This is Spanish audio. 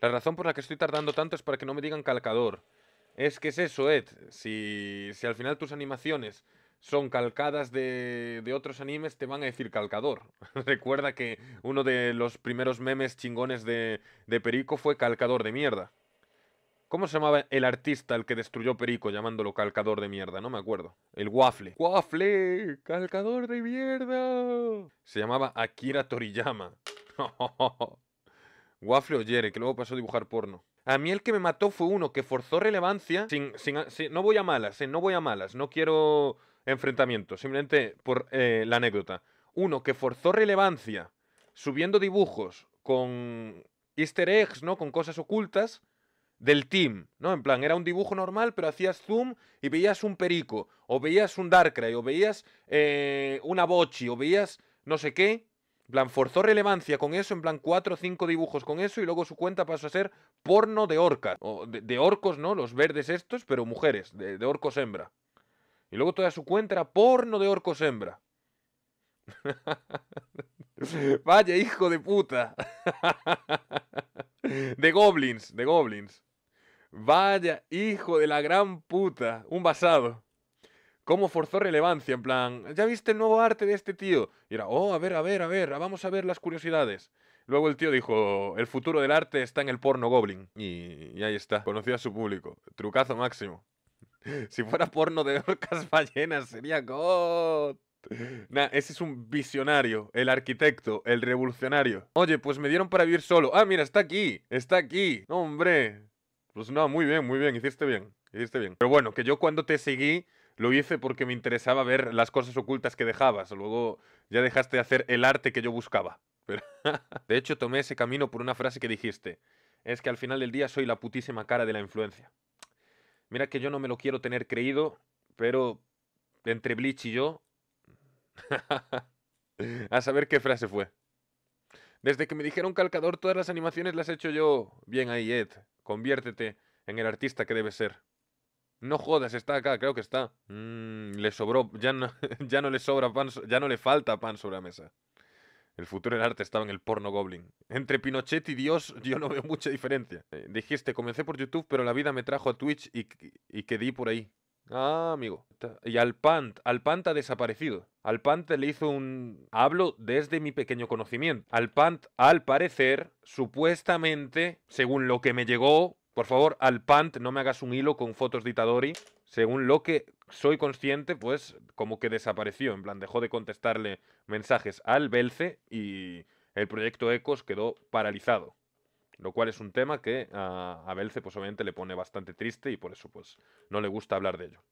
La razón por la que estoy tardando tanto es para que no me digan calcador. Es que es eso, Ed. Si, si al final tus animaciones son calcadas de, de, otros animes, te van a decir calcador. Recuerda que uno de los primeros memes chingones de, de Perico fue calcador de mierda. ¿Cómo se llamaba el artista el que destruyó Perico llamándolo calcador de mierda? No me acuerdo. El Waffle. ¡Waffle! ¡Calcador de mierda! Se llamaba Akira Toriyama. Waffle o Jerry, que luego pasó a dibujar porno. A mí el que me mató fue uno que forzó relevancia sin... sin, no voy a malas, eh, no voy a malas, no quiero enfrentamientos, simplemente por eh, la anécdota. Uno que forzó relevancia subiendo dibujos con easter eggs, ¿no? Con cosas ocultas del team, ¿no? En plan, era un dibujo normal, pero hacías zoom y veías un perico, o veías un Darkrai, o veías eh, una bochi, o veías no sé qué, en plan, forzó relevancia con eso, en plan, cuatro o cinco dibujos con eso, y luego su cuenta pasó a ser porno de orcas. O de, orcos, ¿no? Los verdes estos, pero mujeres, de, de, orcos hembra. Y luego toda su cuenta era porno de orcos hembra. Vaya hijo de puta. de goblins, de goblins. Vaya hijo de la gran puta. Un basado cómo forzó relevancia, en plan, ¿ya viste el nuevo arte de este tío? Y era, oh, a ver, a ver, a ver, vamos a ver las curiosidades. Luego el tío dijo, el futuro del arte está en el porno goblin. Y, ahí está, conocía a su público. Trucazo máximo. si fuera porno de orcas ballenas, sería God. Nah, ese es un visionario, el arquitecto, el revolucionario. Oye, pues me dieron para vivir solo. Ah, mira, está aquí, está aquí. Hombre. Pues no, muy bien, muy bien, hiciste bien, hiciste bien. Pero bueno, que yo cuando te seguí, lo hice porque me interesaba ver las cosas ocultas que dejabas. Luego ya dejaste de hacer el arte que yo buscaba. de hecho, tomé ese camino por una frase que dijiste. Es que al final del día soy la putísima cara de la influencia. Mira que yo no me lo quiero tener creído, pero entre Bleach y yo... a saber qué frase fue. Desde que me dijeron calcador, todas las animaciones las he hecho yo. Bien ahí, Ed. Conviértete en el artista que debes ser. No jodas, está acá, creo que está. Mm, le sobró, ya no, ya no le sobra pan, ya no le falta pan sobre la mesa. El futuro del arte estaba en el porno goblin. Entre Pinochet y Dios yo no veo mucha diferencia. Eh, dijiste, comencé por YouTube, pero la vida me trajo a Twitch y, y quedé por ahí. Ah, amigo. Y al Pant, al Pant ha desaparecido. Al Pant le hizo un... Hablo desde mi pequeño conocimiento. Al Pant, al parecer, supuestamente, según lo que me llegó, por favor, al Pant no me hagas un hilo con fotos de Itadori. Según lo que soy consciente, pues como que desapareció. En plan, dejó de contestarle mensajes al Belce y el proyecto Ecos quedó paralizado. Lo cual es un tema que a, a Belce, pues obviamente le pone bastante triste y por eso, pues, no le gusta hablar de ello.